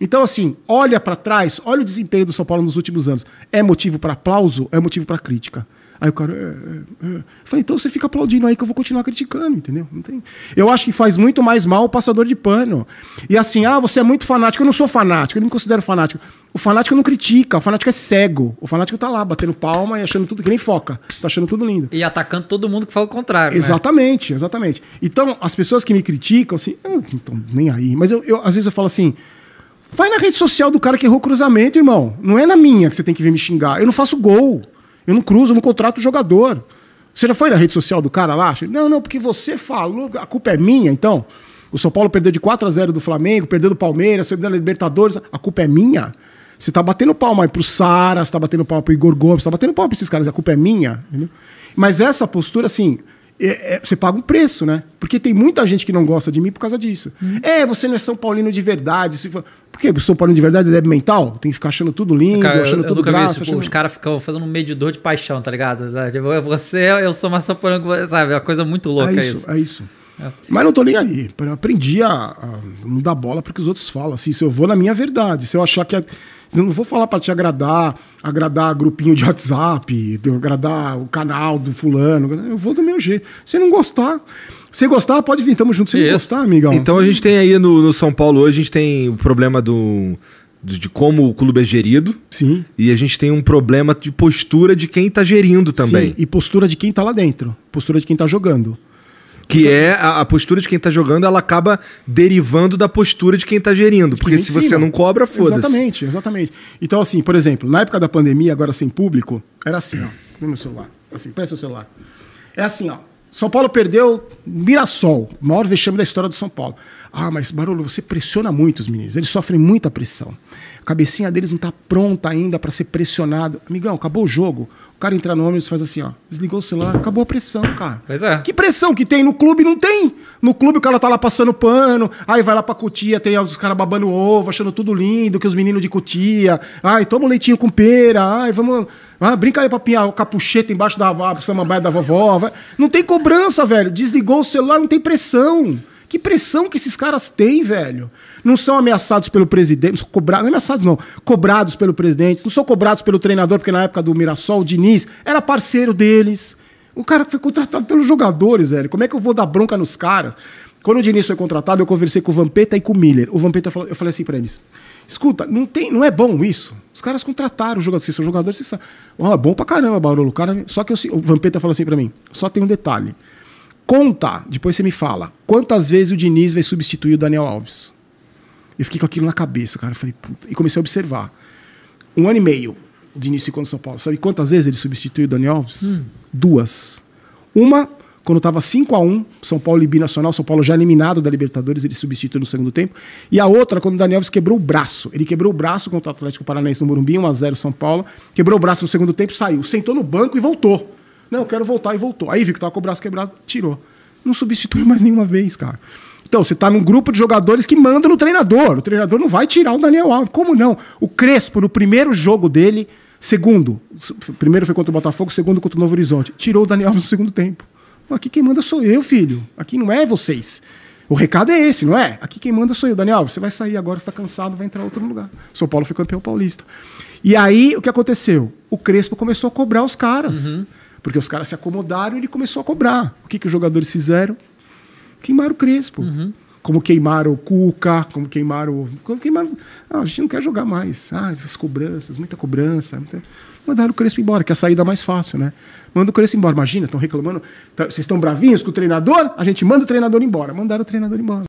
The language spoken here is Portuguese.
Então, assim, olha para trás, olha o desempenho do São Paulo nos últimos anos. É motivo para aplauso? É motivo para crítica? Aí o cara. É, é, é. Falei, então você fica aplaudindo aí que eu vou continuar criticando, entendeu? Não tem... Eu acho que faz muito mais mal o passador de pano. E assim, ah, você é muito fanático. Eu não sou fanático, eu não me considero fanático. O fanático não critica, o fanático é cego. O fanático tá lá batendo palma e achando tudo que nem foca. Tá achando tudo lindo. E atacando todo mundo que fala o contrário. Né? Exatamente, né? exatamente. Então, as pessoas que me criticam, assim, eu não tô nem aí. Mas eu, eu às vezes eu falo assim. Vai na rede social do cara que errou cruzamento, irmão. Não é na minha que você tem que vir me xingar. Eu não faço gol. Eu não cruzo, eu não contrato o jogador. Você já foi na rede social do cara lá? Não, não, porque você falou, a culpa é minha, então. O São Paulo perdeu de 4 a 0 do Flamengo, perdeu do Palmeiras, foi da Libertadores, a culpa é minha? Você tá batendo palma aí pro Sara, você tá batendo palma pro Igor Gomes, você tá batendo palma pra esses caras, a culpa é minha. Entendeu? Mas essa postura, assim, é, é, você paga um preço, né? Porque tem muita gente que não gosta de mim por causa disso. Uhum. É, você não é São Paulino de verdade. Se for... Por quê? São Paulino de verdade é débil mental? Tem que ficar achando tudo lindo, cara, achando eu, tudo eu graça. Tipo, achando... Os caras ficam fazendo um medidor de paixão, tá ligado? Tipo, você, eu sou maçã sabe? É uma coisa muito louca é isso, isso. É isso. É. Mas não tô nem aí. Eu aprendi a, a, não dar bola porque que os outros falam. Assim, se eu vou na minha verdade, se eu achar que. É, eu não vou falar para te agradar, agradar grupinho de WhatsApp, agradar o canal do fulano. Eu vou do meu jeito. Se não gostar, se gostar, pode vir, tamo junto. Se não gostar, amigão. Então a gente tem aí no, no São Paulo hoje, a gente tem o problema do de como o clube é gerido. Sim. E a gente tem um problema de postura de quem está gerindo também. Sim, e postura de quem está lá dentro. Postura de quem está jogando. Que é a, a, postura de quem tá jogando, ela acaba derivando da postura de quem tá gerindo. Porque se você não cobra, foda-se. Exatamente, exatamente. Então, assim, por exemplo, na época da pandemia, agora sem público, era assim, ó. meu celular. Assim, presta o celular. É assim, ó. São Paulo perdeu Mirassol, maior vexame da história do São Paulo. Ah, mas Barolo, você pressiona muito os meninos. Eles sofrem muita pressão. A cabecinha deles não está pronta ainda para ser pressionado. Amigão, acabou o jogo. O cara entra no ônibus faz assim, ó. Desligou o celular, acabou a pressão, cara. Pois é. Que pressão que tem no clube? Não tem. No clube o cara tá lá passando pano, aí vai lá pra cutia, tem os caras babando ovo, achando tudo lindo, que os meninos de cutia. Ai, toma um leitinho com pera, ai, vamos. Ah, brinca aí pra pinhar o capucheta embaixo da samambaia da vovó. Vai. Não tem cobrança, velho. Desligou o celular, não tem pressão. Que pressão que esses caras têm, velho. Não são ameaçados pelo presidente, não são cobrados, não é ameaçados não, cobrados pelo presidente, não são cobrados pelo treinador, porque na época do Mirassol, o Diniz era parceiro deles. O cara foi contratado pelos jogadores, velho. Como é que eu vou dar bronca nos caras? Quando o Diniz foi contratado, eu conversei com o Vampeta e com o Miller. O Vampeta falou, eu falei assim para eles: escuta, não, tem, não é bom isso? Os caras contrataram os jogadores, vocês são jogadores, vocês sabem. Oh, é bom pra caramba, Barolo. O cara... Só que eu, o Vampeta falou assim para mim: só tem um detalhe. Conta, depois você me fala, quantas vezes o Diniz vai substituir o Daniel Alves? Eu fiquei com aquilo na cabeça, cara. Eu falei, puta. E comecei a observar. Um ano e meio o Diniz ficou o São Paulo. Sabe quantas vezes ele substituiu o Daniel Alves? Hum. Duas. Uma, quando estava 5 a 1 São Paulo e Binacional, São Paulo já eliminado da Libertadores, ele substituiu no segundo tempo. E a outra, quando o Daniel Alves quebrou o braço. Ele quebrou o braço contra o Atlético Paranaense no Morumbi, 1x0 São Paulo. Quebrou o braço no segundo tempo, saiu. Sentou no banco e voltou. Não, eu quero voltar e voltou. Aí viu que tava com o braço quebrado, tirou. Não substitui mais nenhuma vez, cara. Então, você tá num grupo de jogadores que manda no treinador. O treinador não vai tirar o Daniel Alves. Como não? O Crespo, no primeiro jogo dele, segundo, primeiro foi contra o Botafogo, segundo contra o Novo Horizonte, tirou o Daniel Alves no segundo tempo. Aqui quem manda sou eu, filho. Aqui não é vocês. O recado é esse, não é? Aqui quem manda sou eu. Daniel, Alves. você vai sair agora, está cansado, vai entrar outro lugar. São Paulo foi campeão paulista. E aí, o que aconteceu? O Crespo começou a cobrar os caras. Uhum. Porque os caras se acomodaram e ele começou a cobrar. O que, que os jogadores fizeram? Queimaram o Crespo. Uhum. Como queimaram o Cuca, como queimaram. Como queimaram ah, a gente não quer jogar mais. Ah, essas cobranças, muita cobrança. Muita... Mandaram o Crespo embora, que é a saída mais fácil, né? Manda o Crespo embora. Imagina, estão reclamando. Vocês estão bravinhos com o treinador? A gente manda o treinador embora. Mandaram o treinador embora.